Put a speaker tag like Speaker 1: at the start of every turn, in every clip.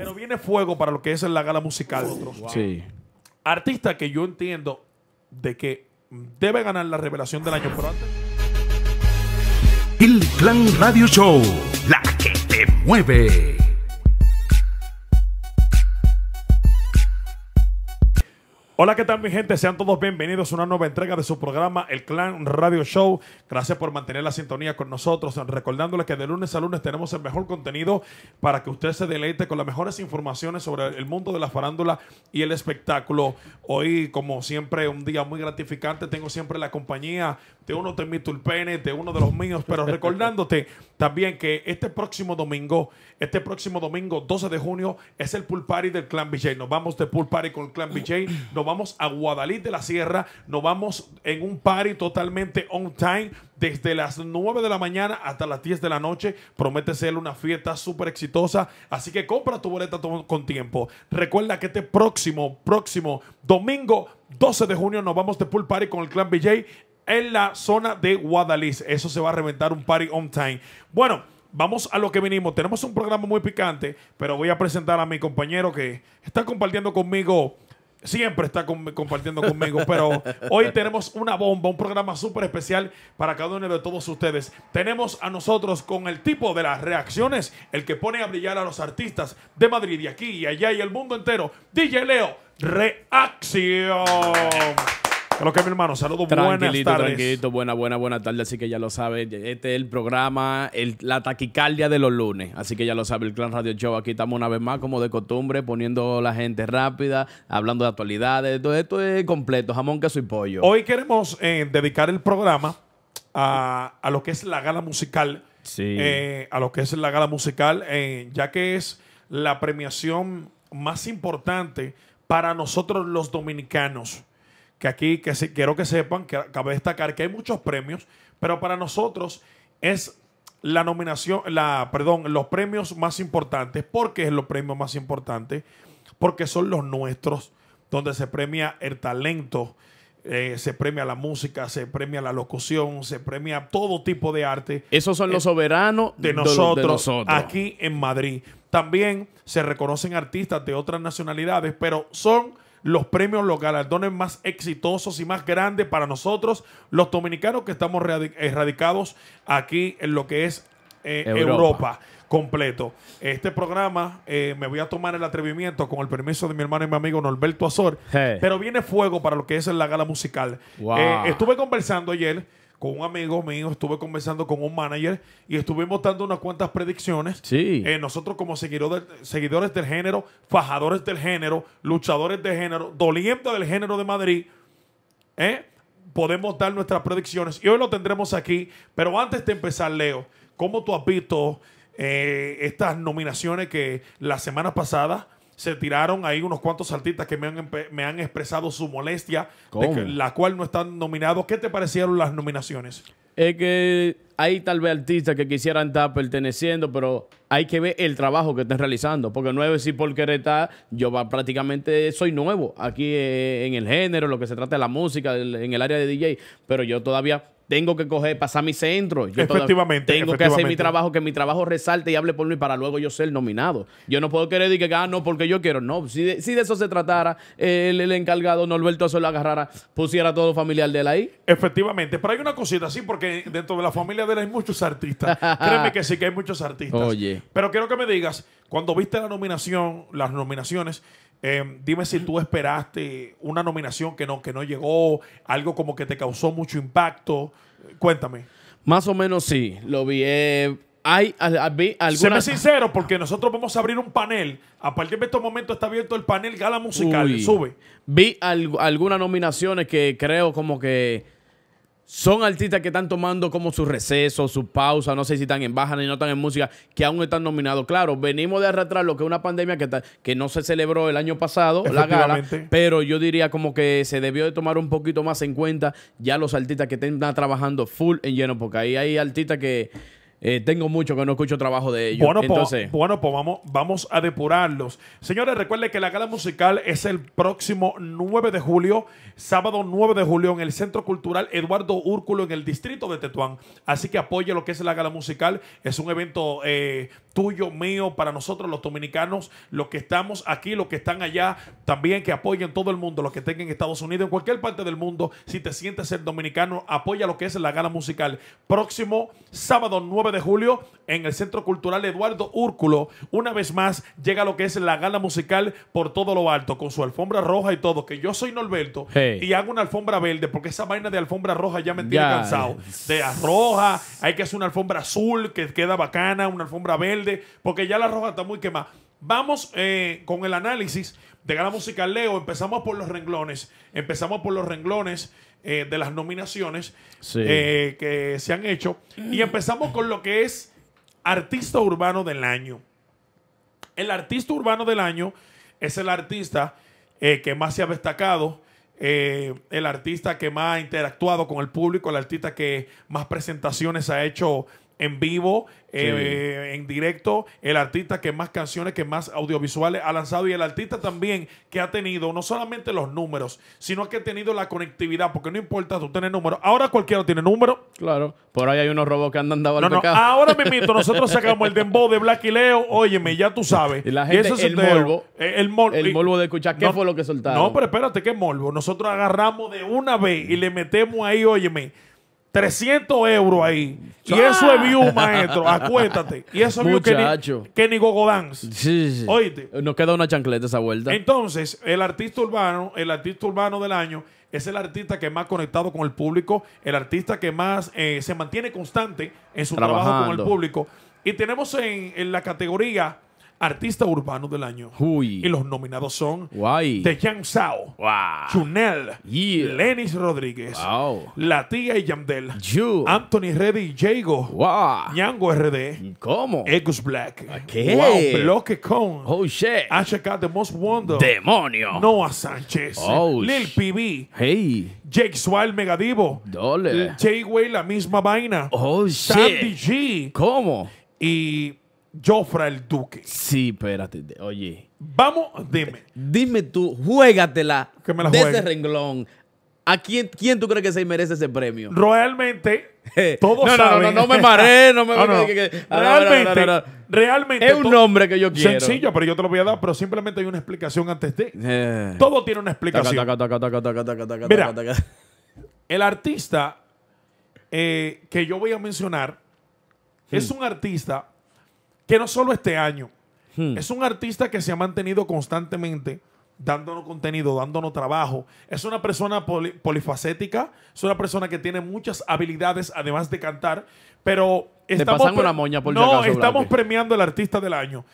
Speaker 1: Pero viene fuego para lo que es la gala musical. Sí. Artista que yo entiendo de que debe ganar la revelación del año, El Clan Radio Show, la que te mueve. Hola, ¿qué tal mi gente? Sean todos bienvenidos a una nueva entrega de su programa El Clan Radio Show. Gracias por mantener la sintonía con nosotros. recordándole que de lunes a lunes tenemos el mejor contenido para que usted se deleite con las mejores informaciones sobre el mundo de la farándula y el espectáculo. Hoy, como siempre, un día muy gratificante. Tengo siempre la compañía de uno de mis tulpenes, de uno de los míos, pero recordándote también que este próximo domingo, este próximo domingo 12 de junio, es el pool party del Clan BJ. Nos vamos de pool party con el Clan BJ, nos vamos a Guadalí de la Sierra, nos vamos en un party totalmente on time, desde las 9 de la mañana hasta las 10 de la noche. Promete ser una fiesta súper exitosa, así que compra tu boleta con tiempo. Recuerda que este próximo, próximo domingo 12 de junio nos vamos de pool party con el Clan BJ en la zona de guadalajara Eso se va a reventar un party on time. Bueno, vamos a lo que vinimos. Tenemos un programa muy picante, pero voy a presentar a mi compañero que está compartiendo conmigo. Siempre está compartiendo conmigo, pero hoy tenemos una bomba, un programa súper especial para cada uno de todos ustedes. Tenemos a nosotros con el tipo de las reacciones, el que pone a brillar a los artistas de Madrid, y aquí y allá y el mundo entero, DJ Leo Reacción mi hermano, saludos, buenas tardes. Tranquilito,
Speaker 2: buena, buena, buena tarde. Así que ya lo sabe, este es el programa, la taquicardia de los lunes. Así que ya lo sabe, el Clan Radio Show. Aquí estamos una vez más, como de costumbre, poniendo la gente rápida, hablando de actualidades. Todo esto es completo, jamón, queso y pollo.
Speaker 1: Hoy queremos eh, dedicar el programa a, lo que es la gala musical. Eh, a lo que es la gala musical, eh, ya que es la premiación más importante para nosotros los dominicanos que aquí que quiero que sepan, que cabe destacar que hay muchos premios, pero para nosotros es la nominación, la, perdón, los premios más importantes. ¿Por qué es los premios más importantes? Porque son los nuestros, donde se premia el talento, eh, se premia la música, se premia la locución, se premia todo tipo de arte. Esos son eh, los soberanos de nosotros aquí en Madrid. También se reconocen artistas de otras nacionalidades, pero son los premios, los galardones más exitosos y más grandes para nosotros, los dominicanos que estamos erradicados eh, aquí en lo que es eh, Europa. completo. Este programa eh, me voy a tomar el atrevimiento con el permiso de mi hermano y mi amigo Norberto Azor, pero viene fuego para lo que es la gala musical. estuve conversando ayer con un amigo mío, estuve conversando con un manager y estuvimos dando unas cuantas predicciones. Sí. Eh, nosotros como seguidores, seguidores del género, fajadores del género, luchadores del género, dolientes del género de Madrid, ¿eh? podemos dar nuestras predicciones y hoy lo tendremos aquí. Pero antes de empezar, Leo, ¿cómo tú has visto eh, estas nominaciones que la semana pasada se tiraron ahí unos cuantos artistas que me han, expresado su molestia, de la cual no están nominados. ¿Qué te parecieron las nominaciones?
Speaker 2: Es que hay tal vez artistas que quisieran estar perteneciendo, pero hay que ver el trabajo que estén realizando, porque no es decir por querer estar, yo prácticamente soy nuevo aquí eh, en el género, lo que se trata de la música, en el área de DJ, pero yo todavía tengo que coger, pasar mi centro. Yo efectivamente. Tengo que hacer mi trabajo, que mi trabajo resalte y hable por mí para luego yo ser nominado. Yo no puedo querer decir que, ah, no, porque yo quiero. No, si de, eso se tratara,
Speaker 1: el, el encargado Norberto se lo agarrara, pusiera todo familiar de él ahí. Efectivamente, pero hay una cosita sí, porque dentro de la familia de él hay muchos artistas. Créeme que sí que hay muchos artistas. Oye. Pero quiero que me digas, cuando viste la nominación, las nominaciones, Em, dime si tú esperaste una nominación que no, que no llegó, algo como que te causó mucho impacto. Cuéntame.
Speaker 2: Más o menos sí, lo vi. Eh, hay,
Speaker 1: sincero, porque nosotros vamos a abrir un panel. A partir de estos momentos está abierto el panel Gala Musical. Sube.
Speaker 2: Vi algunas nominaciones que creo como que son artistas que están tomando como su receso, su pausa, no sé si están en baja ni no están en música, que aún están nominados. Claro, venimos de arrastrar lo que es una pandemia que, que no se celebró el año pasado, la gala, pero yo diría como que se debió de tomar un poquito más en cuenta ya los artistas que están trabajando full en lleno, porque ahí hay artistas que eh, tengo mucho que no escucho trabajo de ellos. Bueno, pues,
Speaker 1: bueno, pues vamos, vamos a depurarlos. Señores, recuerden que la gala musical es el próximo 9 de julio, sábado 9 de julio, en el Centro Cultural Eduardo Úrculo, en el distrito de Tetuán. Así que apoye lo que es la gala musical. Es un evento eh, tuyo, mío, para nosotros los dominicanos, los que estamos aquí, los que están allá, también que apoyen todo el mundo, los que estén en Estados Unidos, en cualquier parte del mundo. Si te sientes ser dominicano, apoya lo que es la gala musical. Próximo sábado 9 de julio en el Centro Cultural Eduardo Úrculo. Una vez más llega lo que es la gala musical por todo lo alto, con su alfombra roja y todo. Que yo soy Norberto y hago una alfombra verde, porque esa vaina de alfombra roja ya me tiene cansado. De roja, hay que hacer una alfombra azul que queda bacana, una alfombra verde, porque ya la roja está muy quemada. Vamos eh, con el análisis de gala musical, Leo. Empezamos por los renglones. Empezamos por los renglones. Eh, de las nominaciones eh, que se han hecho. Y mm. empezamos con lo que es artista urbano del año. El artista urbano del año es el artista eh, que más se ha destacado, el artista que más ha interactuado con el público, el artista que más presentaciones ha hecho en vivo, eh, en directo, el artista que más canciones, que más audiovisuales ha lanzado y el artista también que ha tenido no solamente los números, sino que ha tenido la conectividad, porque no importa tú tener números. Ahora cualquiera tiene número. Claro,
Speaker 2: por ahí hay unos robos que andan dando Ahora mismo nosotros sacamos el
Speaker 1: dembow de Black y Leo, óyeme, ya tú sabes. Y la gente, el, el, molvo eh, el de escuchar qué fue lo que soltaron. No, pero espérate, qué molvo Nosotros agarramos de una vez y le metemos ahí, óyeme 300 euros ahí. Y eso es view, maestro. acuéstate Y eso es view que ni,
Speaker 2: Sí, sí, Oíste. Nos queda una chancleta esa vuelta.
Speaker 1: Entonces, el artista urbano, el artista urbano del año, es el artista que más conectado con el público, el artista que más eh, se mantiene constante en su trabajo con el público. Y tenemos en, en la categoría Artista Urbano del Año. Y los nominados son Guay. The Yang Sao, Chunel, Lenis Rodríguez, La Tía y Yandel, Anthony Reddy y Jago, wow. RD, ¿Cómo? Egus Black, ¿Qué? Wow, Bloque Con, oh, shit. HK The Most Wonder, Demonio, Noah Sánchez, oh, Lil PB, hey. Jake Swile Megadivo, Dole. La Misma Vaina, oh, shit. Sandy G, ¿Cómo? Y Jofra el Duque. Sí, espérate, oye. Vamos, dime. Dime tú,
Speaker 2: juégatela que me la de ese renglón. ¿A quién, tú crees que se merece ese premio? Realmente,
Speaker 1: todos saben. No, me mare, no me realmente, realmente. Es un nombre que yo quiero. Sencillo, pero yo te lo voy a dar, pero simplemente hay una explicación antes de. Eh. Todo tiene una explicación. Mira, el artista eh, que yo voy a mencionar hmm. es un artista que no solo este año, hmm. es un artista que se ha mantenido constantemente dándonos contenido, dándonos trabajo. Es una persona polifacética, es una persona que tiene muchas habilidades además de cantar, pero estamos, moña no, estamos premiando al artista del año.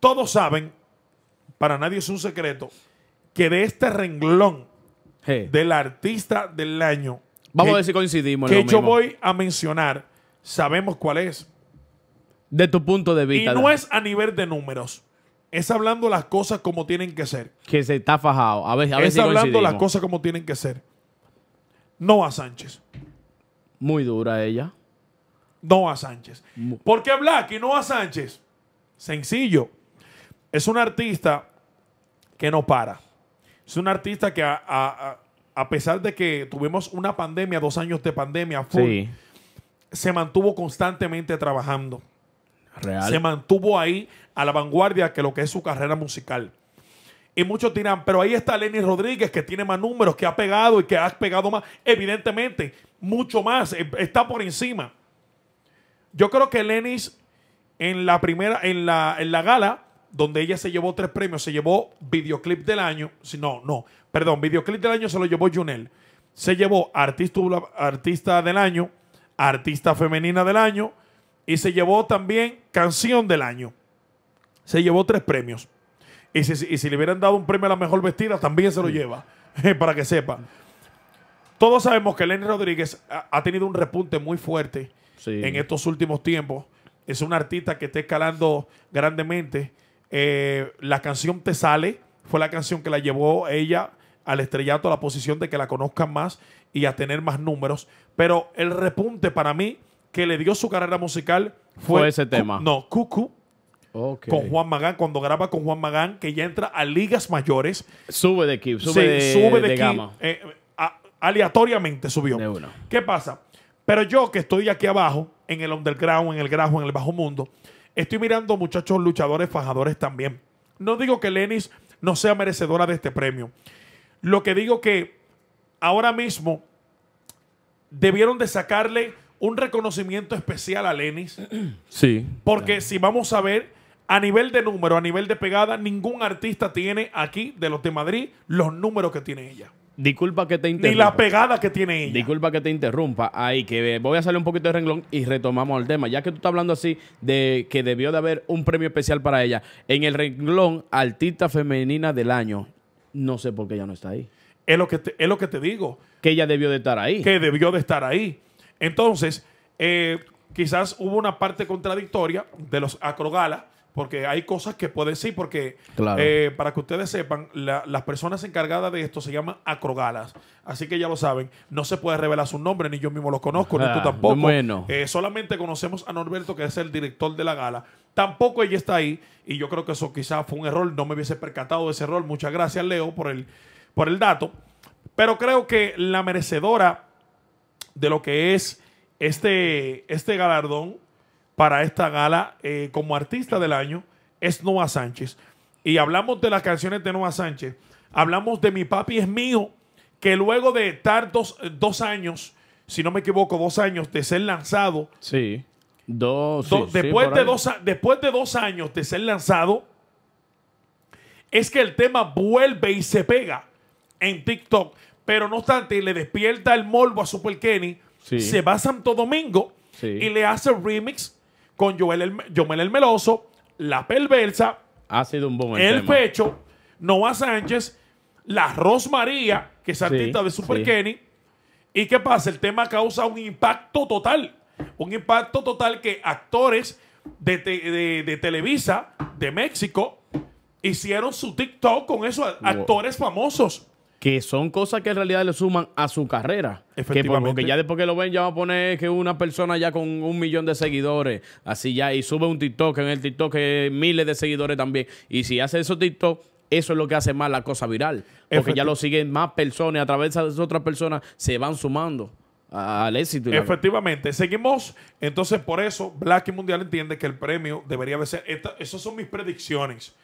Speaker 1: Todos saben, para nadie es un secreto, que de este renglón del artista del año, vamos que, a ver si coincidimos, que yo voy a mencionar, sabemos cuál es.
Speaker 2: De tu punto de vista. Y no es
Speaker 1: a nivel de números. Es hablando las cosas como tienen que ser.
Speaker 2: Que se está fajado. A ver, a es hablando las cosas
Speaker 1: como tienen que ser. No a Sánchez. Muy dura ella. No a Sánchez. porque Black y no a Sánchez? Sencillo. Es un artista que no para. Es un artista que a, pesar de que tuvimos una pandemia, dos años de pandemia, full, se mantuvo constantemente trabajando. Se mantuvo ahí a la vanguardia que lo que es su carrera musical. Y muchos dirán, pero ahí está Lenny Rodríguez que tiene más números, que ha pegado y que ha pegado más. Evidentemente, mucho más, eh, está por encima. Yo creo que Lenny en la primera, en la, en la gala, donde ella se llevó tres premios, se llevó videoclip del año, no, no, perdón, videoclip del año se lo llevó Junel. Se llevó artista, artista del año, artista femenina del año, y se llevó también Canción del Año. Se llevó tres premios. Y si, le hubieran dado un premio a la mejor vestida, también se lo lleva, para que sepa. Todos sabemos que Lenny Rodríguez ha, tenido un repunte muy fuerte en estos últimos tiempos. Es un artista que está escalando grandemente. Eh, la canción Te Sale fue la canción que la llevó ella al estrellato, a la posición de que la conozcan más y a tener más números. Pero el repunte para mí que le dio su carrera musical fue, ese tema. No, Cucu. Con Juan Magán, cuando graba con Juan Magán, que ya entra a ligas mayores. Sube de equipo, sube, de, sube de, eh, aleatoriamente subió. ¿Qué pasa? Pero yo que estoy aquí abajo, en el underground, en el grajo, en el bajo mundo, estoy mirando muchachos luchadores, fajadores también. No digo que Lenis no sea merecedora de este premio. Lo que digo que ahora mismo debieron de sacarle un reconocimiento especial a Lenis. Sí. Porque si vamos a ver, a nivel de número, a nivel de pegada, ningún artista tiene aquí, de los de Madrid, los números que tiene ella. Disculpa que te interrumpa. Ni la pegada
Speaker 2: que tiene ella. Disculpa que te interrumpa. Ahí que voy a salir un poquito de renglón y retomamos el tema. Ya que tú estás hablando así de que debió de haber un premio especial para ella. En el renglón artista femenina del año, no sé por qué ella
Speaker 1: no está ahí. Es lo que es lo que te digo. Que ella debió de estar ahí. Que debió de estar ahí. Entonces, eh, quizás hubo una parte contradictoria de los acrogalas, porque hay cosas que pueden decir, porque eh, para que ustedes sepan, las personas encargadas de esto se llaman acrogalas. Así que ya lo saben, no se puede revelar su nombre, ni yo mismo lo conozco, ni tú ah, tampoco. Bueno. Eh, solamente conocemos a Norberto, que es el director de la gala. Tampoco ella está ahí, y yo creo que eso quizás fue un error, no me hubiese percatado de ese error. Muchas gracias, Leo, por por el dato. Pero creo que la merecedora de lo que es este, este galardón para esta gala eh, como artista del año es Noah Sánchez. Y hablamos de las canciones de Noah Sánchez. Hablamos de Mi Papi es Mío, que luego de estar dos, años, si no me equivoco, dos años de ser lanzado. Sí. Dos, después, de dos, después de dos años de ser lanzado, es que el tema vuelve y se pega en TikTok. Pero no obstante, le despierta el morbo a Super Kenny. Se va a Santo Domingo y le hace remix con Joel el, el Meloso, La Perversa, El Pecho, Noah Sánchez, La Rosmaría, que es artista de Super Kenny. ¿Y qué pasa? El tema causa un impacto total. Un impacto total que actores de, Televisa, de México, hicieron su TikTok con esos actores famosos
Speaker 2: que son cosas que en realidad le suman a su carrera. Efectivamente. porque ya después que lo ven, ya va a poner que una persona ya con un millón de seguidores, así ya, y sube un TikTok, en el TikTok que miles de seguidores también. Y si hace esos TikTok, eso es lo que hace más la cosa viral. Porque ya lo
Speaker 1: siguen más personas y a través de esas otras personas se van sumando al éxito. Efectivamente, seguimos. Entonces, por eso, Black Mundial entiende que el premio debería ser. estas esas son mis predicciones.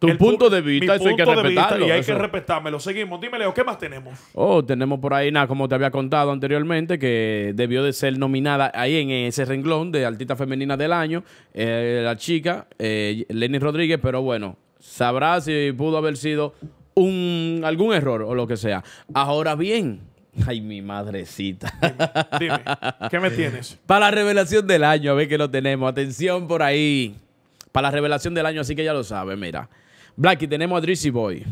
Speaker 1: Tu punto de vista, eso hay que respetarlo. y hay que respetármelo. Seguimos. Dime, Leo, ¿qué más tenemos?
Speaker 2: Oh, tenemos por ahí, nada, como te había contado anteriormente, que debió de ser nominada ahí en ese renglón de artista femenina del año, eh, la chica, eh, Lenny Rodríguez, pero bueno, sabrá si pudo haber sido un, algún error o lo que sea. Ahora bien, Ay, mi madrecita. Dime, ¿qué me tienes? Para la revelación del año, a ver que lo tenemos. Atención por ahí. Para la revelación del año, así que ya lo sabe, mira. Blackie, tenemos a Drizzy Boy.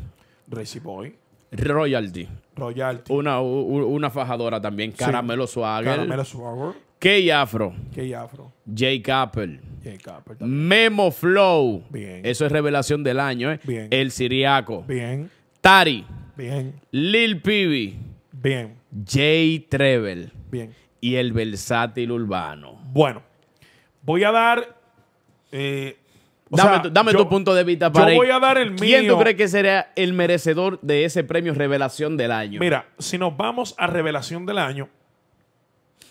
Speaker 2: Drizzy Boy. Royalty. Royalty. Una, fajadora también. Caramelo sí. Swagger. Caramelo Swagger. Key Afro. Kay Afro. Jay Capel. Jay Capel Memo Flow. Bien. Eso es revelación del año, ¿eh? Bien. El Siriaco. Bien. Tari. Bien. Lil Pibi. Bien. Jay Trevel. Bien. Y el versátil urbano.
Speaker 1: Bueno, voy a dar eh,
Speaker 2: dame, tu punto de vista para Yo voy a dar el mío. ¿Quién tú crees que sería el merecedor de ese premio
Speaker 1: Revelación del Año? Mira, si nos vamos a Revelación del Año,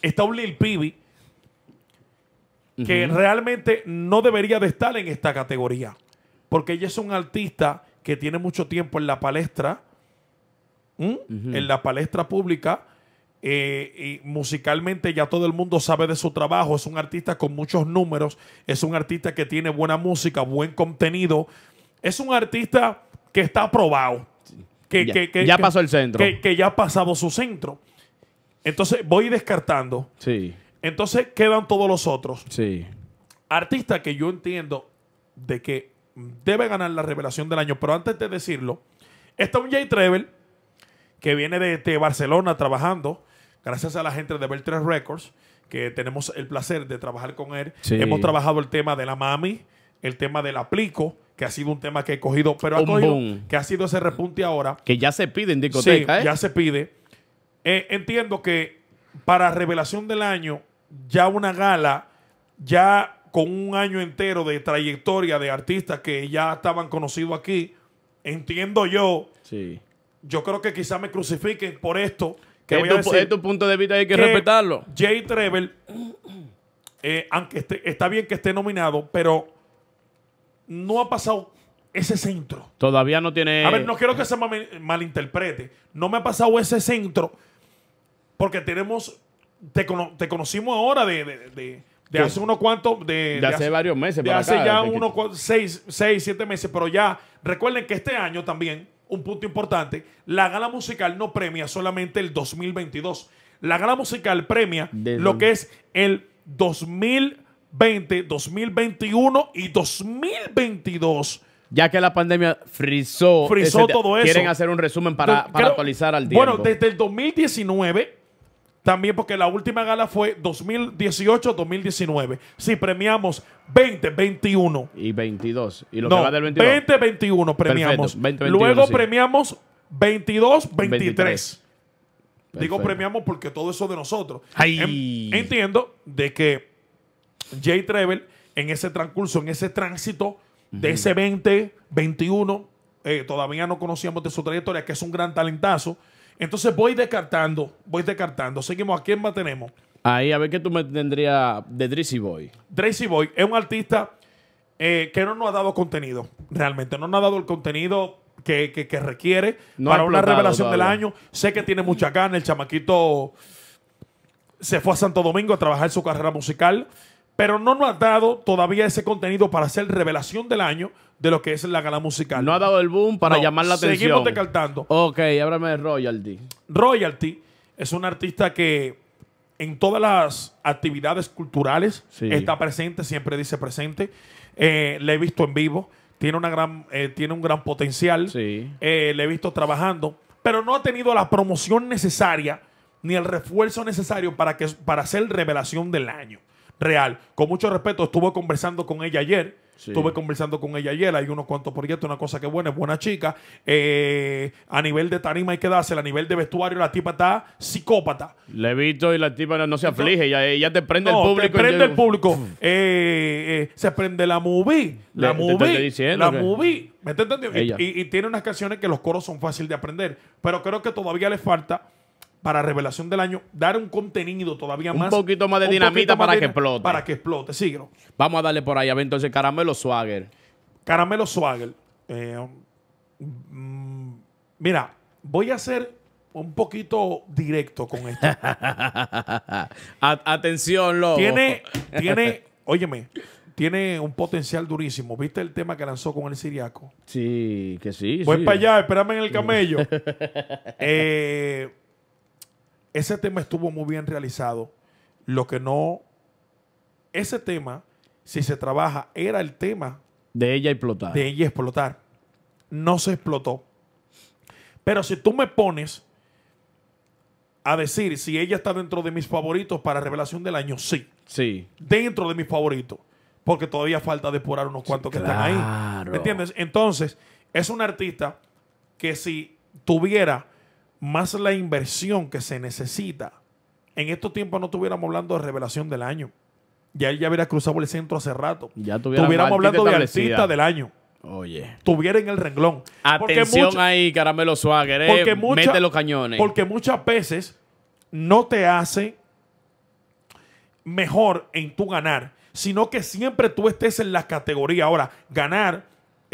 Speaker 1: está un Lil Pibi que realmente no debería de estar en esta categoría. Porque ella es un artista que tiene mucho tiempo en la palestra, en la palestra pública, eh, y musicalmente ya todo el mundo sabe de su trabajo, es un artista con muchos números, es un artista que tiene buena música, buen contenido, es un artista que está aprobado,
Speaker 2: que ya, pasó el centro.
Speaker 1: Que, ya ha pasado su centro. Entonces voy descartando. Sí. Entonces quedan todos los otros. Sí. Artista que yo entiendo de que debe ganar la revelación del año, pero antes de decirlo, está un Jay Trevel que viene de, de Barcelona trabajando gracias a la gente de Beltres Records, que tenemos el placer de trabajar con él. Hemos trabajado el tema de la mami, el tema del aplico, que ha sido un tema que he cogido, pero ha cogido, que ha sido ese repunte ahora. Que ya se pide en discoteca, sí, ¿eh? ya se pide. Eh, entiendo que para Revelación del Año, ya una gala, ya con un año entero de trayectoria de artistas que ya estaban conocidos aquí, entiendo yo. Sí. Yo creo que quizá me crucifiquen por esto es tu punto de vista hay que, respetarlo. Jay Trevor, eh, aunque está bien que esté nominado, pero no ha pasado ese centro.
Speaker 2: Todavía no tiene. A ver, no
Speaker 1: quiero que se malinterprete. No me ha pasado ese centro porque tenemos. Te, conocimos ahora de, hace unos cuantos. De, hace, hace, varios meses. De hace ya unos seis, seis, siete meses, pero ya. Recuerden que este año también un punto importante, la gala musical no premia solamente el 2022. La gala musical premia lo que es el 2020, 2021 y 2022. Ya que la pandemia frizó, todo eso. Quieren hacer un resumen para, actualizar al día. Bueno, desde el 2019 también porque la última gala fue 2018-2019. Si premiamos 20, 21. Y 22. Y los no, del 22. 20, 21 premiamos. Luego premiamos 22, 23. Digo premiamos porque todo eso de nosotros. Em, entiendo de que Jay Trevel en ese transcurso, en ese tránsito de ese 20, 21, eh, todavía no conocíamos de su trayectoria, que es un gran talentazo. Entonces voy descartando, voy descartando. Seguimos, ¿a quién más tenemos? Ahí, a ver qué tú me tendrías de Dracy Boy. Dracy Boy es un artista eh, que no nos ha dado contenido, realmente. No nos ha dado el contenido que, requiere para una revelación del año. Sé que tiene mucha gana. El chamaquito se fue a Santo Domingo a trabajar su carrera musical pero no nos ha dado todavía ese contenido para hacer revelación del año de lo que es la gala musical. No ha dado el boom para llamar la atención. Seguimos descartando. Ok, háblame de Royalty. Royalty es un artista que en todas las actividades culturales está presente, siempre dice presente. Eh, le he visto en vivo, tiene, una gran, eh, tiene un gran potencial. Eh, le he visto trabajando, pero no ha tenido la promoción necesaria ni el refuerzo necesario para, que, para hacer revelación del año real. Con mucho respeto, estuve conversando con ella ayer. Estuve conversando con ella ayer, hay unos cuantos proyectos, una cosa que buena, es buena chica. Eh, a nivel de tarima hay que darse, a nivel de vestuario la tipa está psicópata.
Speaker 2: Le he visto y la tipa no se aflige, ella, ella te prende el público. Se prende el público.
Speaker 1: Eh, eh, se prende la movie, la movie, la ¿Me Y, y tiene unas canciones que los coros son fáciles de aprender, pero creo que todavía le falta para revelación del año, dar un contenido todavía más. Un poquito más de dinamita para que explote. Para que explote, síguelo.
Speaker 2: Vamos a darle por ahí. A ver, entonces, Caramelo Swagger.
Speaker 1: Caramelo Swagger. Eh, mm, mira, voy a ser un poquito directo con esto.
Speaker 2: Atención, loco. Tiene, tiene,
Speaker 1: óyeme, tiene un potencial durísimo. ¿Viste el tema que lanzó con el siriaco?
Speaker 2: Sí, que sí. Voy para allá, espérame en el camello.
Speaker 1: eh, ese tema estuvo muy bien realizado. Lo que no. Ese tema, si se trabaja, era el tema. De ella explotar. De ella explotar. No se explotó. Pero si tú me pones a decir si ella está dentro de mis favoritos para revelación del año, sí. Sí. Dentro de mis favoritos. Porque todavía falta depurar unos cuantos que están ahí. ¿Me entiendes? Entonces, es un artista que si tuviera más la inversión que se necesita. En estos tiempos no estuviéramos hablando de revelación del año. Ya él ya hubiera cruzado el centro hace rato. Ya estuviéramos hablando de artista del año. Oye. Tuviera en el renglón. Atención
Speaker 2: ahí, caramelo swagger. Eh, los cañones. Porque
Speaker 1: muchas veces no te hace mejor en tu ganar, sino que siempre tú estés en la categoría. Ahora, ganar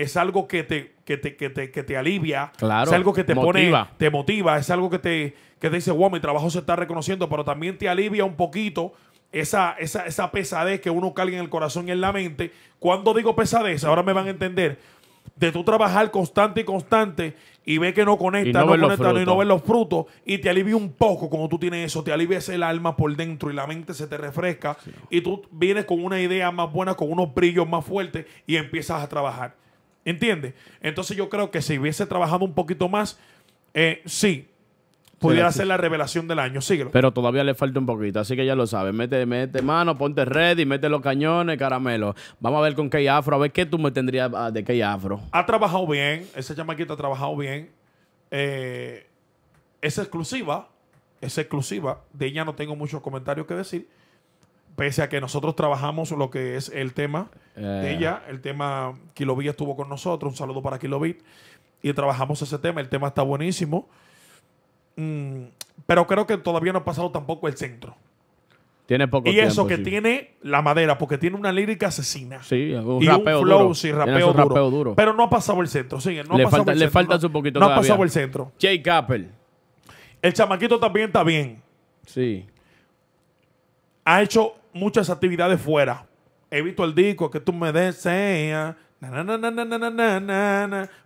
Speaker 1: es algo que te, que te, alivia, claro, es algo que te motiva. pone, te motiva, es algo que te, dice, wow, mi trabajo se está reconociendo, pero también te alivia un poquito esa, esa, pesadez que uno carga en el corazón y en la mente. Cuando digo pesadez, ahora me van a entender, de tu trabajar constante y constante y ve que no conecta, no, conecta y no ves los frutos y te alivia un poco cuando tú tienes eso, te alivia el alma por dentro y la mente se te refresca y tú vienes con una idea más buena, con unos brillos más fuertes y empiezas a trabajar. ¿Entiendes? Entonces yo creo que si hubiese trabajado un poquito más, eh, sí, pudiera ser la revelación del año. Síguelo.
Speaker 2: Pero todavía le falta un poquito, así que ya lo sabes. Mete, mete mano, ponte ready, mete los cañones, caramelo. Vamos a ver con Key Afro, a ver qué tú me tendrías ah, de Key Afro.
Speaker 1: Ha trabajado bien, ese chamaquito ha trabajado bien. Eh, es exclusiva, es exclusiva. De ella no tengo muchos comentarios que decir pese a que nosotros trabajamos lo que es el tema
Speaker 2: de eh. ella,
Speaker 1: el tema Kilobit estuvo con nosotros, un saludo para Kilobit, y trabajamos ese tema, el tema está buenísimo, mm, pero creo que todavía no ha pasado tampoco el centro.
Speaker 2: Tiene poco y eso que
Speaker 1: tiene la madera, porque tiene una lírica asesina. Sí, un rapeo flow, Sí, rapeo, Pero no ha pasado el centro, sí. No le ha falta, el le falta un poquito No ha pasado el centro. Jake Capel. El chamaquito también está bien. Sí. Ha hecho muchas actividades fuera. He visto el disco que tú me deseas.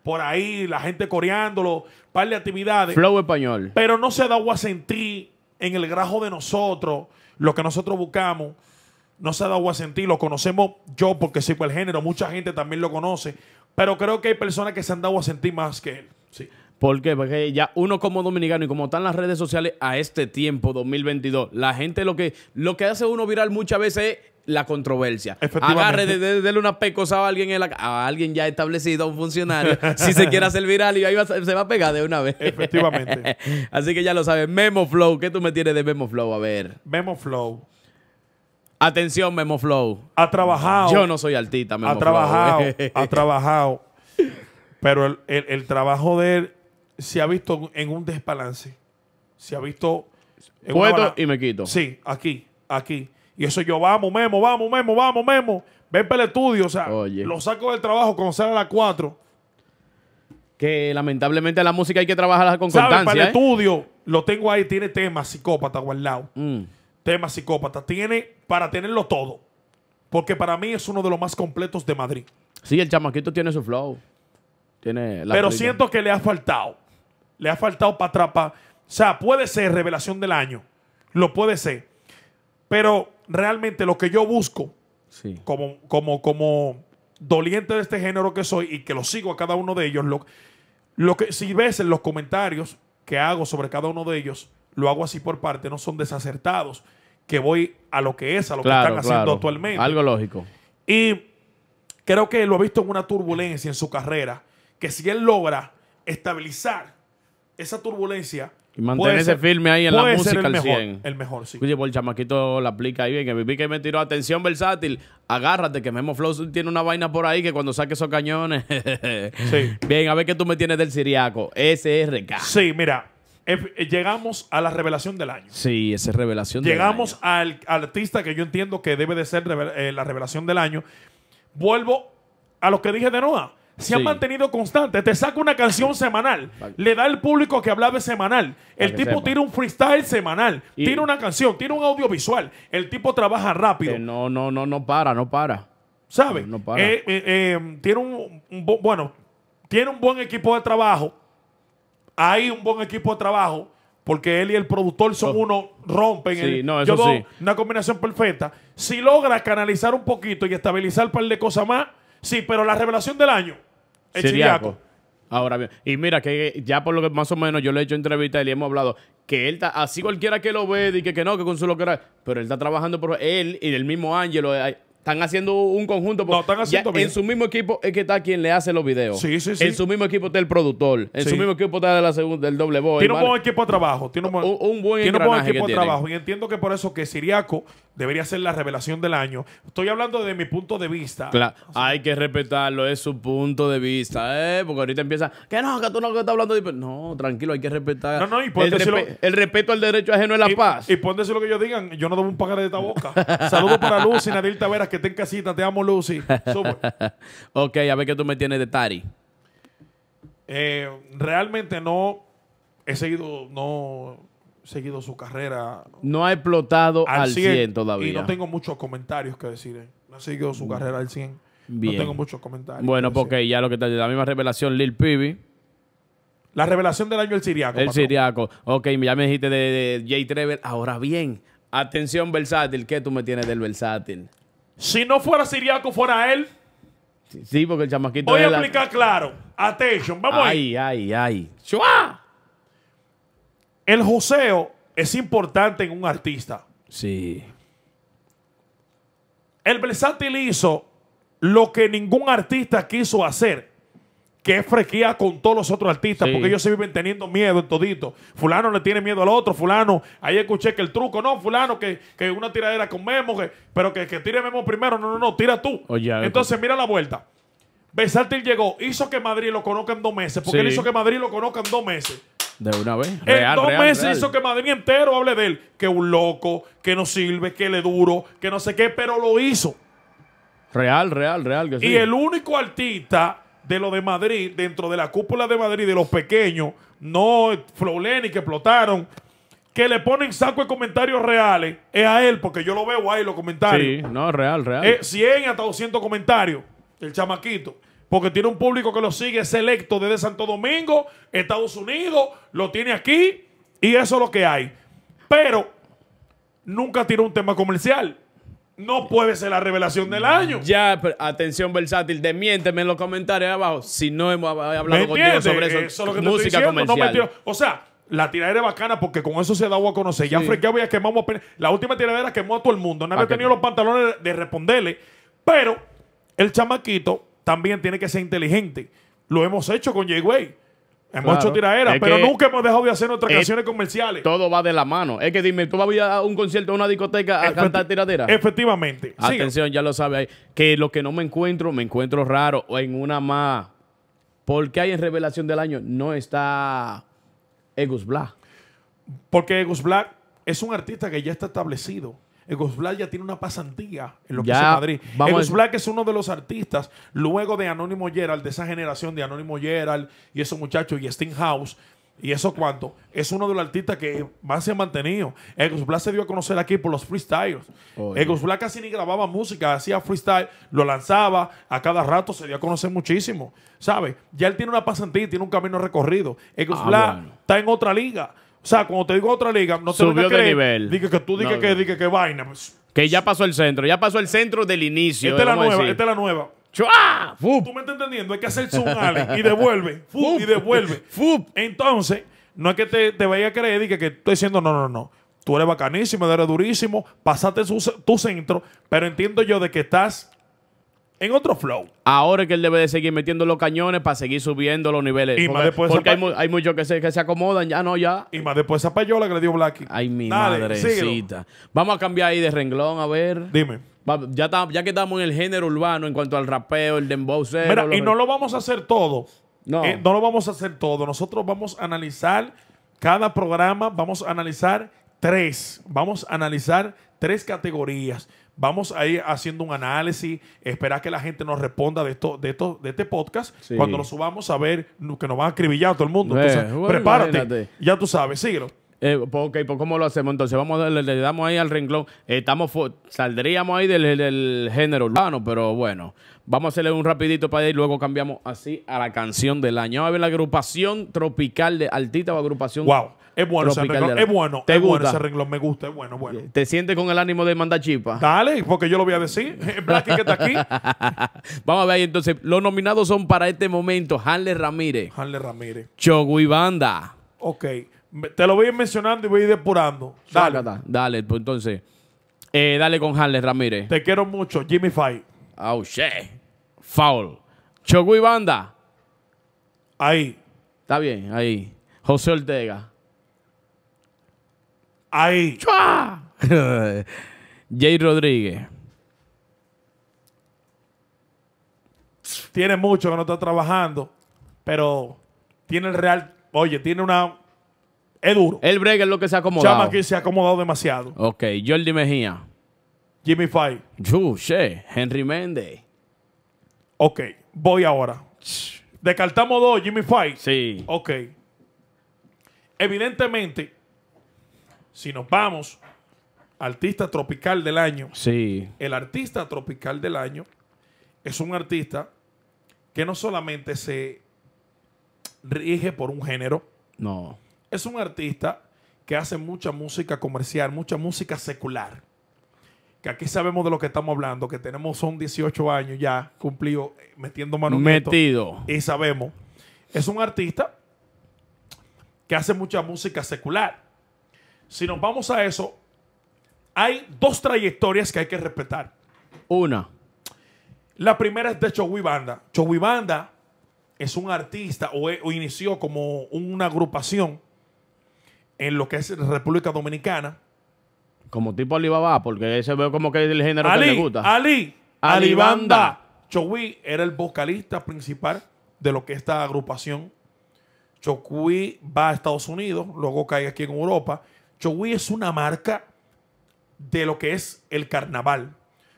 Speaker 1: por ahí, la gente coreándolo, par de actividades. Flow español. Pero no se ha da a sentir en el grajo de nosotros lo que nosotros buscamos. No se da a sentir, lo conocemos yo porque sigo el género, mucha gente también lo conoce, pero creo que hay personas que se han dado a sentir más que él. Sí.
Speaker 2: ¿Por qué? Porque ya uno como dominicano y como están las redes sociales a este tiempo, 2022, la gente lo que, lo que hace uno viral muchas veces es la controversia. Agarre, de, una pecosa a alguien, a alguien ya establecido, a un funcionario, si se quiere hacer viral y ahí se va a pegar de una vez. Efectivamente. Así que ya lo sabes. Memo Flow, ¿qué tú me tienes de Memo Flow? A ver. Memo Flow. Atención, Memo Flow.
Speaker 1: Ha trabajado. Yo no soy artista, Memo Ha trabajado, ha trabajado. Pero el, el trabajo de él se ha visto en un desbalance. Se ha visto. y me quito. Sí, aquí, aquí. Y eso yo, vamos, Memo, vamos, Memo, vamos, Memo. Ven para el estudio, o sea, lo saco del trabajo con sale a las 4.
Speaker 2: Que lamentablemente la música hay que trabajarla con ¿Sabe? constancia. Para el ¿eh?
Speaker 1: estudio, lo tengo ahí, tiene tema psicópata guardado. Mm. Tema psicópata. Tiene para tenerlo todo. Porque para mí es uno de los más completos de Madrid. Sí, el chamaquito tiene su flow. Tiene Pero siento que le ha faltado le ha faltado para atrapar. O sea, puede ser revelación del año, lo puede ser. Pero realmente lo que yo busco, sí. como, como, como doliente de este género que soy y que lo sigo a cada uno de ellos, lo, que si ves en los comentarios que hago sobre cada uno de ellos, lo hago así por parte, no son desacertados, que voy a lo que es, a lo que están haciendo actualmente. Algo lógico. Y creo que lo ha visto en una turbulencia en su carrera, que si él logra estabilizar esa turbulencia. Y
Speaker 2: mantenerse ese firme ahí en la música el mejor, El mejor, sí. Oye, por el chamaquito la aplica ahí bien. Que vi que me tiró atención versátil. Agárrate, que Memo Flow tiene una vaina por ahí que cuando saque esos cañones. sí. Bien, a ver qué tú me tienes del Siriaco. SRK. Sí, mira.
Speaker 1: Eh, llegamos a la revelación del año.
Speaker 2: Sí, esa revelación del año.
Speaker 1: Llegamos al artista que yo entiendo que debe de ser eh, la revelación del año. Vuelvo a lo que dije de Noah se han mantenido constantes. Te saca una canción semanal, le da al público que hablaba semanal. El tipo tiene tira un freestyle semanal, tiene tira una canción, tira un audiovisual. El tipo trabaja rápido. Eh, no, no, no, no para, no para. ¿Sabes? No, eh, eh, tiene un, bueno, tiene un buen equipo de trabajo. Hay un buen equipo de trabajo porque él y el productor son oh. uno, rompen. yo Una combinación perfecta. Si logra canalizar un poquito y estabilizar para par de cosas más, sí, pero la revelación del año. Siriaco.
Speaker 2: Ahora bien, y mira que ya por lo que más o menos yo le he hecho entrevista y le hemos hablado, que él está, así cualquiera que lo ve, y que, que no, que con su lo que era, pero él está trabajando por él y el mismo Ángelo, eh, están haciendo un conjunto. No, están haciendo bien. En su mismo equipo es que está quien le hace los videos. Sí, sí, sí. En su mismo equipo está el productor. En su mismo equipo está la segunda, el doble boy. Tiene un buen
Speaker 1: equipo de trabajo. Tiene un buen, tiene un buen equipo de trabajo. Y entiendo que por eso que Siriaco debería ser la revelación del año. Estoy hablando de mi punto de vista. Claro, hay que respetarlo,
Speaker 2: es su punto de vista, ¿eh? Porque ahorita empieza, que no, que tú no estás hablando de... No, tranquilo, hay que respetar.
Speaker 1: No, no, y el, el, respeto al derecho ajeno es la paz. Y decir lo que yo digan, yo no debo un pagar de esta boca. Saludos para Lucy, Nadir Taveras, que está en casita, te amo, Lucy.
Speaker 2: ok, a ver qué tú me tienes de Tari.
Speaker 1: Eh, realmente no he seguido, no seguido su carrera.
Speaker 2: No ha explotado al 100, todavía. Y no tengo
Speaker 1: muchos comentarios que decir. ¿eh? No ha seguido su carrera al 100. No tengo muchos comentarios. Bueno,
Speaker 2: porque ya lo que está la misma revelación, Lil Pibi. La revelación del año, el siriaco. El siriaco. Ok, ya me dijiste de, J Jay Trevor. Ahora bien, atención, versátil. ¿Qué tú me tienes del versátil? Si no fuera siriaco, fuera él. Sí, porque el
Speaker 1: chamaquito. Voy a explicar claro. Atención, vamos ahí. Ay, ay, ay. El joseo es importante en un artista. Sí. El versátil hizo lo que ningún artista quiso hacer, que es frequía con todos los otros artistas, porque ellos se viven teniendo miedo en todito. Fulano le tiene miedo al otro, fulano, ahí escuché que el truco, no, fulano, que, que una tiradera con Memo, que, pero que, que tire Memo primero, no, no, no, tira tú. Oh, Entonces, mira la vuelta. Versátil llegó, hizo que Madrid lo conozca en dos meses, porque él hizo que Madrid lo conozca en dos meses.
Speaker 2: De una vez. Real, en dos meses hizo
Speaker 1: que Madrid entero hable de él. Que un loco, que no sirve, que le duro, que no sé qué, pero lo hizo.
Speaker 2: Real, real, real. Y el
Speaker 1: único artista de lo de Madrid, dentro de la cúpula de Madrid, de los pequeños, no y que explotaron, que le ponen saco de comentarios reales, es a él, porque yo lo veo ahí los comentarios.
Speaker 2: Sí, no, real, real.
Speaker 1: 100 hasta 200 comentarios, el chamaquito porque tiene un público que lo sigue selecto desde Santo Domingo, Estados Unidos, lo tiene aquí y eso es lo que hay. Pero nunca tiró un tema comercial. No puede ser la revelación del año. Ya, atención versátil, Demiénteme en
Speaker 2: los comentarios abajo si no hemos hablado contigo sobre eso. música comercial.
Speaker 1: o sea, la tiradera es bacana porque con eso se ha dado a conocer. Ya y había quemamos La última tiradera quemó a todo el mundo. Nadie ha ah, tenido los pantalones de responderle. Pero el chamaquito también tiene que ser inteligente. Lo hemos hecho con Jay Way. Hemos hecho tiraderas, pero nunca hemos dejado de hacer nuestras canciones comerciales.
Speaker 2: Todo va de la mano. Es que dime, ¿tú vas a ir a un concierto, a una discoteca a cantar tiraderas? Efectivamente. Atención, ya lo sabe ahí. Que lo que no me encuentro, me encuentro raro o en una más. Porque hay en Revelación del Año no está Egus
Speaker 1: Black. Porque Egus Black es un artista que ya está establecido. Black ya tiene una pasantía en lo que es Madrid. que es uno de los artistas, luego de Anónimo Gerald, de esa generación de Anónimo Gerald y esos muchachos y Stinghouse, y eso cuánto. Es uno de los artistas que más se ha mantenido. Egos Black se dio a conocer aquí por los freestyles. Egos Black casi ni grababa música, hacía freestyle, lo lanzaba, a cada rato se dio a conocer muchísimo. ¿Sabes? Ya él tiene una pasantía, tiene un camino recorrido. Egos ah, está en otra liga. O sea, cuando te digo otra liga, no te Subió a de nivel. Dije que tú dije que, no. dije que vaina. Pues.
Speaker 2: Que ya pasó el centro, ya pasó el centro del inicio. Esta es la nueva, esta es
Speaker 1: la nueva. ¡Chua! Ah, ¡Fup! Tú me estás entendiendo, hay que hacer zoom Ale, y devuelve, fup, y devuelve. ¡Fup! Entonces, no es que te, te vaya a creer y que, que estoy diciendo, no, no, no. Tú eres bacanísimo, eres durísimo, pasaste tu centro, pero entiendo yo de que estás en otro flow.
Speaker 2: Ahora es que él debe de seguir metiendo los cañones para seguir subiendo los niveles. porque,
Speaker 1: hay, muchos que se, que se acomodan, ya no, ya. Y más después esa payola que le dio Blacky. Ay, mi madrecita.
Speaker 2: Vamos a cambiar ahí de renglón, a ver. Dime. ya, ya que estamos en el género urbano en cuanto al rapeo, el dembow cero, y no lo
Speaker 1: vamos a hacer todo. No. Eh, no lo vamos a hacer todo. Nosotros vamos a analizar cada programa, vamos a analizar tres. Vamos a analizar tres categorías. Vamos a ir haciendo un análisis, esperar que la gente nos responda de esto, de esto, de este podcast. Cuando lo subamos a ver que nos va a acribillar todo el mundo. Eh, prepárate. Ya tú sabes, síguelo.
Speaker 2: Eh, pues, ok, pues, ¿cómo lo hacemos? Entonces vamos le, damos ahí al renglón. estamos saldríamos ahí del, género urbano, pero bueno. Vamos a hacerle un rapidito para ahí y luego cambiamos así a la canción del año. Vamos a ver la agrupación tropical de Altita o agrupación wow. Es bueno ese renglón. Es bueno. ¿Te bueno ese
Speaker 1: Me gusta. Es bueno, bueno.
Speaker 2: ¿Te sientes con el ánimo de mandar chipa?
Speaker 1: Dale, porque yo lo voy a decir.
Speaker 2: Blacky que está aquí. Vamos a ver entonces. Los nominados son para este momento Hanley Ramírez.
Speaker 1: Hanley Ramírez.
Speaker 2: Chogui Banda. Ok. Te lo voy a ir mencionando y voy a ir depurando. Dale. Dale, pues entonces. Eh, dale con Hanley Ramírez. Te quiero mucho. Jimmy Fight. Oh, shit. Foul. Chogui Banda. Ahí. Está bien, ahí. José Ortega. Ahí. Jay
Speaker 1: Rodríguez. Tiene mucho que no está trabajando, pero tiene el real. Oye, tiene una. Es duro. El break es lo que se ha acomodado. Chama que se ha acomodado demasiado.
Speaker 2: Ok, Jordi Mejía.
Speaker 1: Jimmy Fight. sé. Henry Méndez. Ok, voy ahora. Descartamos dos, Jimmy Fight. Sí. Ok. Evidentemente, si nos vamos, artista tropical del año. Sí. El artista tropical del año es un artista que no solamente se rige por un género. No. Es un artista que hace mucha música comercial, mucha música secular. Que aquí sabemos de lo que estamos hablando, que tenemos son 18 años ya cumplido eh, metiendo mano. Metido. Y sabemos. Es un artista que hace mucha música secular si nos vamos a eso, hay dos trayectorias que hay que respetar. Una. La primera es de Banda. Chowi Banda es un artista e, o, inició como una agrupación en lo que es República Dominicana.
Speaker 2: Como tipo Alibaba, porque ese veo como que es el género que le gusta. Ali, Alibanda.
Speaker 1: Chogui era el vocalista principal de lo que es esta agrupación. Chogui va a Estados Unidos, luego cae aquí en Europa Chowí es una marca de lo que es el carnaval.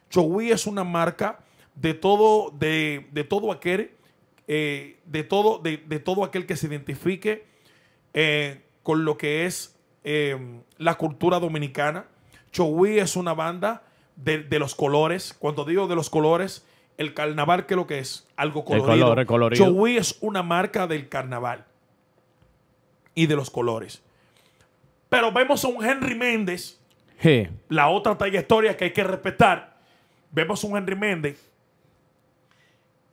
Speaker 1: Chowí es una marca de todo, de, todo aquel, eh, de todo, de, todo aquel que se identifique eh, con lo que es em, la cultura dominicana. Chowí es una banda de, los colores. Cuando digo de los colores, el carnaval, ¿qué es lo que es? Algo colorido. El es una marca del carnaval y de los colores. Pero vemos a un Henry Méndez, la otra trayectoria que hay que respetar. Vemos a un Henry Méndez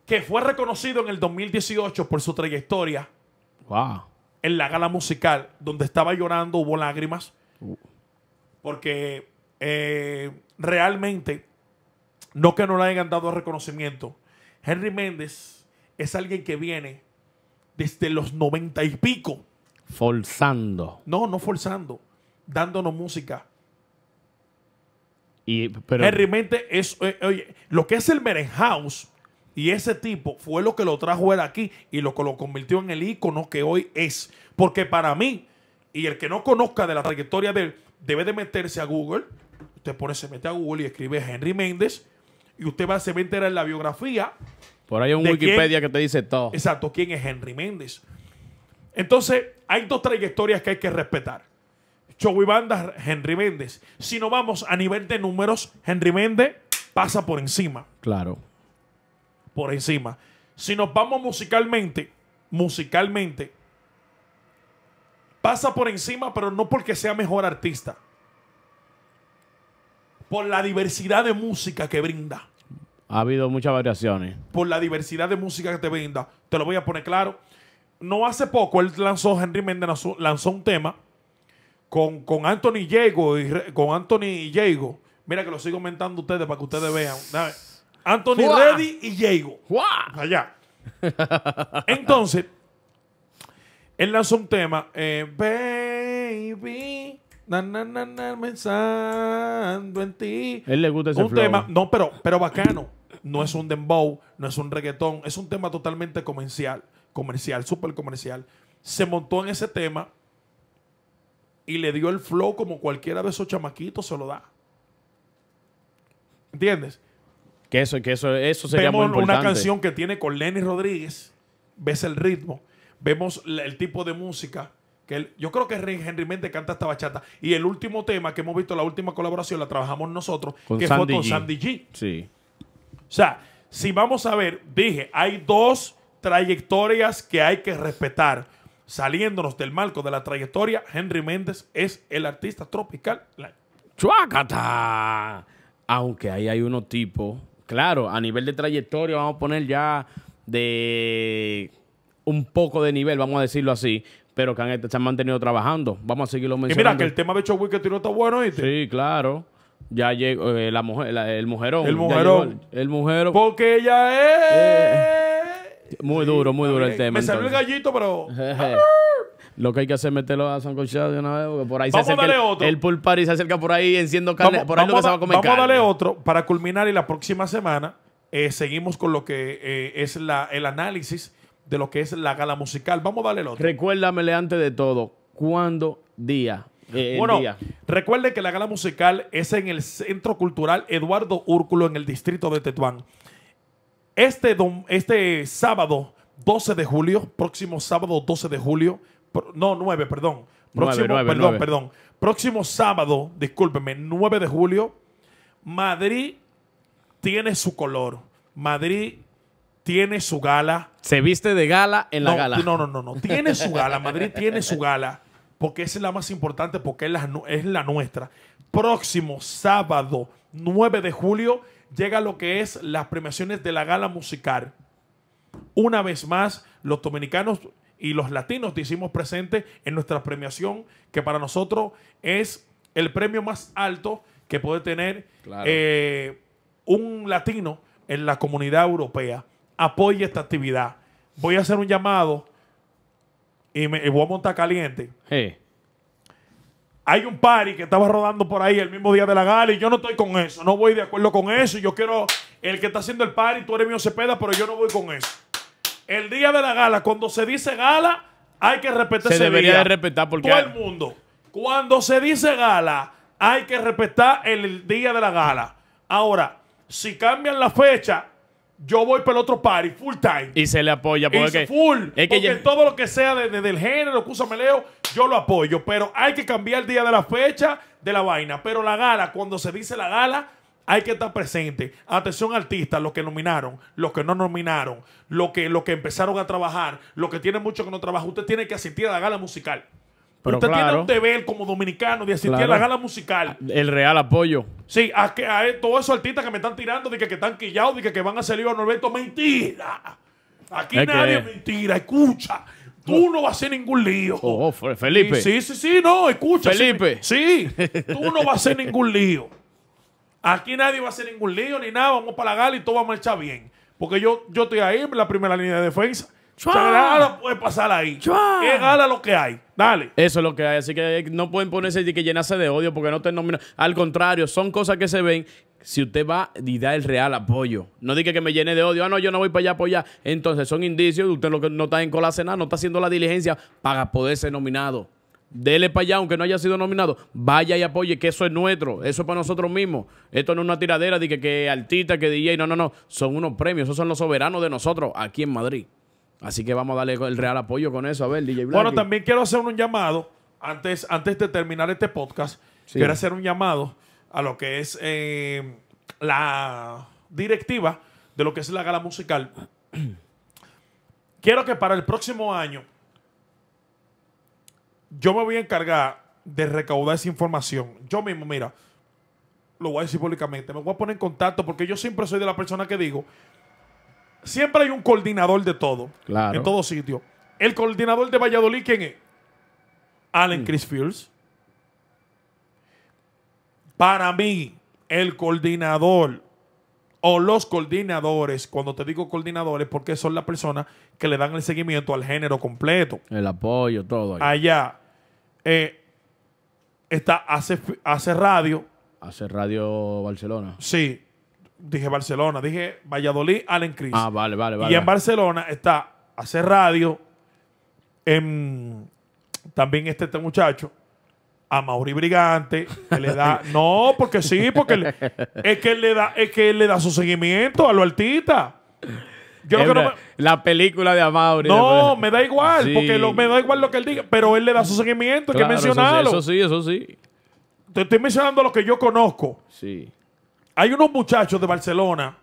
Speaker 1: que fue reconocido en el 2018 por su trayectoria en la gala musical, donde estaba llorando, hubo lágrimas, uh. porque eh, realmente, no que no le hayan dado reconocimiento, Henry Méndez es alguien que viene desde los noventa y pico Forzando. No, no forzando. Dándonos música. Y, pero... Henry Méndez es, eh, oye, lo que es el Meren y ese tipo fue lo que lo trajo él aquí y lo que lo convirtió en el ícono que hoy es. Porque para mí, y el que no conozca de la trayectoria de él, debe de meterse a Google. Usted pone, se mete a Google y escribe Henry Méndez y usted va, se va a enterar en la biografía.
Speaker 2: Por ahí hay un Wikipedia que
Speaker 1: te dice todo. Exacto, quién es Henry Méndez. Entonces, hay dos trayectorias que hay que respetar. Chowibanda, Banda, Henry Méndez. Si no vamos a nivel de números, Henry Méndez pasa por encima. Claro. Por encima. Si nos vamos musicalmente, musicalmente, pasa por encima, pero no porque sea mejor artista. Por la diversidad de música que brinda.
Speaker 2: Ha habido muchas variaciones.
Speaker 1: Por la diversidad de música que te brinda. Te lo voy a poner claro no hace poco él lanzó, Henry Méndez lanzó, un tema con, con Anthony Yego y con Anthony Diego. Mira que lo sigo comentando ustedes para que ustedes vean. Anthony Reddy y Diego. Allá. Entonces, él lanzó un tema. Eh, baby. Na, na, na, na, pensando en ti. Él le gusta ese Un tema, no, pero, pero bacano. No es un dembow, no es un reggaetón, es un tema totalmente comercial comercial, súper comercial, se montó en ese tema y le dio el flow como cualquiera de esos chamaquitos se lo da. ¿Entiendes?
Speaker 2: Que eso, que eso, eso sería Vemos una canción
Speaker 1: que tiene con Lenny Rodríguez, ves el ritmo, vemos el tipo de música. Que yo creo que Henry Méndez canta esta bachata. Y el último tema que hemos visto, la última colaboración, la trabajamos nosotros, con que fue con Sandy G. Sí. O sea, si vamos a ver, dije, hay dos trayectorias que hay que respetar. Saliéndonos del marco de la trayectoria, Henry Méndez es el artista tropical. ¡Chuacata!
Speaker 2: Aunque ahí hay uno tipo, claro, a nivel de trayectoria, vamos a poner ya de un poco de nivel, vamos a decirlo así, pero que han, se han mantenido trabajando. Vamos a seguirlo mencionando. Y mira, que el tema de Chow que tiró está bueno, Sí, claro. Ya llegó eh, la mujer, el mujerón. El mujerón. el mujerón. Porque ella eh. es... Muy duro, muy duro el tema. Me salió el
Speaker 1: gallito, pero.
Speaker 2: Lo que hay que hacer es meterlo a sancochado de una vez, porque por ahí vamos se acerca el, otro. el pool se acerca por ahí enciendo carne, vamos, por ahí Vamos darle
Speaker 1: otro para culminar y la próxima semana eh, seguimos con lo que eh, es la, el análisis de lo que es la gala musical. Vamos a darle el otro. Recuérdamele antes de todo,
Speaker 2: ¿cuándo
Speaker 1: día? Eh, bueno, día. recuerde que la gala musical es en el Centro Cultural Eduardo Úrculo en el distrito de Tetuán. Este, este sábado 12 de julio, próximo sábado 12 de julio, no, 9, perdón. Próximo, perdón, perdón. Próximo sábado, discúlpeme, 9 de julio, Madrid tiene su color. Madrid tiene su gala. Se viste de gala en la gala. No, no, no, no. Tiene su gala. Madrid tiene su gala. Porque es la más importante, porque es la, es la nuestra. Próximo sábado, 9 de julio llega lo que es las premiaciones de la gala musical. Una vez más, los dominicanos y los latinos te hicimos presente en nuestra premiación, que para nosotros es el premio más alto que puede tener eh, un latino en la comunidad europea. Apoya esta actividad. Voy a hacer un llamado y me voy a montar caliente hay un party que estaba rodando por ahí el mismo día de la gala y yo no estoy con eso, no voy de acuerdo con eso. Yo quiero, el que está haciendo el party, tú eres mío Cepeda, pero yo no voy con eso. El día de la gala, cuando se dice gala, hay que respetar se ese debería día. de respetar porque todo el mundo. Cuando se dice gala, hay que respetar el día de la gala. Ahora, si cambian la fecha, yo voy para el otro party full time. Y se
Speaker 2: le apoya porque. full.
Speaker 1: todo lo que sea desde el género, que meleo, yo lo apoyo, pero hay que cambiar el día de la fecha de la vaina. Pero la gala, cuando se dice la gala, hay que estar presente. Atención artistas, los que nominaron, los que no nominaron, los que, que empezaron a trabajar, los que tienen mucho que no trabajan. Usted tiene que asistir a la gala musical. usted tiene un deber como dominicano de asistir a la gala musical. Ah,
Speaker 2: el real apoyo.
Speaker 1: Sí, a, que, e, todos esos artistas que me están tirando de que, están quillados, de que, van a salir a Norberto. ¡Mentira! Aquí nadie mentira, escucha. Tú no vas a hacer ningún lío. Oh, oh, Felipe. Sí, sí, sí, no, escucha. Felipe. Sí, tú no vas a hacer ningún lío. Aquí nadie va a hacer ningún lío ni nada. Vamos para la gala y todo va a marchar bien. Porque yo, yo estoy ahí en la primera línea de defensa. ¡Chua! puede pasar ahí. ¡Chua! gala lo que hay. Dale.
Speaker 2: Eso es lo que hay. Así que eh, no pueden ponerse y que llenarse de odio porque no te nominan. Al contrario, son cosas que se ven si usted va y da el real apoyo. No diga que me llene de odio, ah, no, yo no voy para allá apoyar. Entonces son indicios de usted lo que no está en Colacena, no está haciendo la diligencia para poder ser nominado. Dele para allá, aunque no haya sido nominado, vaya y apoye, que eso es nuestro, eso es para nosotros mismos. Esto no es una tiradera de que, artista, que DJ, no, no, no, son unos premios, esos son los soberanos de nosotros aquí en Madrid. Así que vamos a darle el real apoyo con eso, a ver, DJ Black. Bueno, también
Speaker 1: quiero hacer un llamado, antes, antes de terminar este podcast, quiero hacer un llamado a lo que es eh, la directiva de lo que es la gala musical. Quiero que para el próximo año yo me voy a encargar de recaudar esa información. Yo mismo, mira, lo voy a decir públicamente, me voy a poner en contacto porque yo siempre soy de la persona que digo, siempre hay un coordinador de todo, en todo sitio. El coordinador de Valladolid, ¿quién es? Allen mm. Chris Fields. Para mí, el coordinador o los coordinadores, cuando te digo coordinadores, porque son las personas que le dan el seguimiento al género completo.
Speaker 2: El apoyo, todo.
Speaker 1: Allá eh, está hace, hace radio. Hace radio Barcelona. Sí, dije Barcelona, dije Valladolid, Allen Cris. Ah, vale, vale, vale. Y en Barcelona está hace radio. también este, este muchacho a Mauri Brigante, que le da. no, porque sí, porque es que él le da, es que le da su seguimiento a lo altita La película de Amaury. No, me da igual, porque me da igual lo que él diga, pero él le da su seguimiento, que mencionarlo. Eso sí, eso sí. Te estoy mencionando lo que yo conozco. Sí. Hay unos muchachos de Barcelona,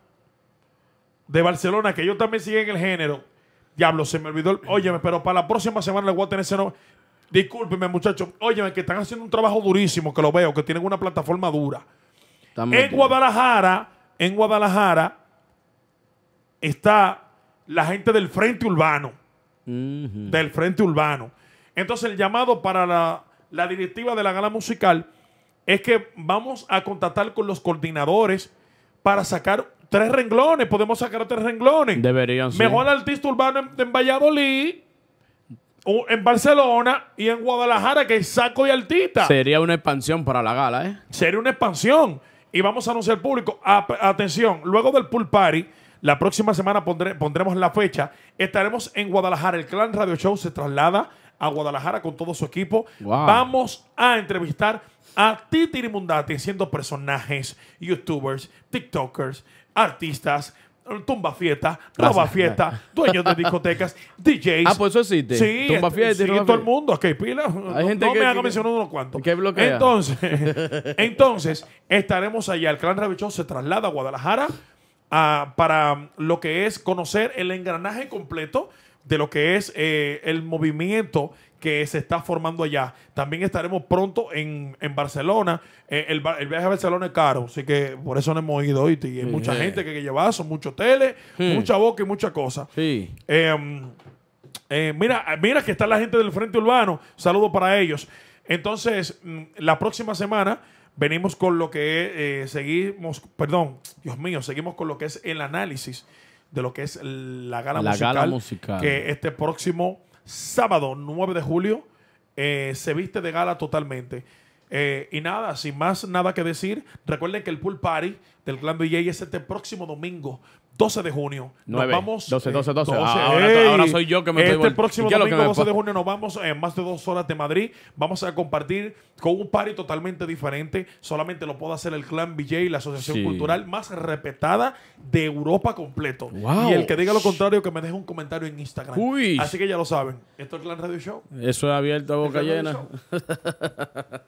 Speaker 1: de Barcelona, que yo también siguen el género. Diablo, se me olvidó. El... Óyeme, pero para la próxima semana le voy a tener ese nombre. Discúlpeme, muchachos. Óyeme, que están haciendo un trabajo durísimo, que lo veo, que tienen una plataforma dura. en Guadalajara, en Guadalajara, está la gente del Frente Urbano. Del Frente Urbano. Entonces, el llamado para la, directiva de la gala musical es que vamos a contactar con los coordinadores para sacar tres renglones. Podemos sacar tres renglones. Deberían ser. Mejor artista urbano en, en Valladolid en Barcelona y en Guadalajara, que es saco y altita. Sería una expansión para la gala, ¿eh? Sería una expansión. Y vamos a anunciar al público. atención, luego del pool party, la próxima semana pondremos la fecha. Estaremos en Guadalajara. El Clan Radio Show se traslada a Guadalajara con todo su equipo. Vamos a entrevistar a Titi Mundati siendo personajes, youtubers, tiktokers, artistas, tumba fiesta, roba fiesta, dueños de discotecas, DJs. Ah, pues eso existe. Sí, tumba fiesta, todo el mundo, que pila. Hay no me haga mencionar unos cuantos. Entonces, entonces, estaremos allá. El clan Rabichón se traslada a Guadalajara. Ah, para lo que es conocer el engranaje completo de lo que es eh, el movimiento que se está formando allá. También estaremos pronto en, Barcelona. Eh, el, viaje a Barcelona es caro, así que por eso no hemos ido hoy. Y hay mucha gente que lleva, que son muchos hoteles, mucha boca y mucha cosa. Sí. Em, eh, mira, mira que está la gente del Frente Urbano. Saludo para ellos. Entonces, mm, la próxima semana venimos con lo que seguimos, perdón, Dios mío, seguimos con lo que es el análisis de lo que es la gala, la musical, Que este próximo sábado 9 de julio eh, se viste de gala totalmente. Eh, y nada, sin más nada que decir, recuerden que el pool party del Clan DJ es este próximo domingo, 12 de junio. nos vamos. 12, 12, 12. ahora, soy yo que me este estoy Este próximo domingo, 12 de junio, nos vamos en eh, más de dos horas de Madrid. Vamos a compartir con un party totalmente diferente. Solamente lo puede hacer el Clan BJ, la asociación cultural más respetada de Europa completo. Y el que diga lo contrario, que me deje un comentario en Instagram. Así que ya lo saben.
Speaker 2: Esto es Clan Radio Show.
Speaker 1: Eso es abierto a boca llena.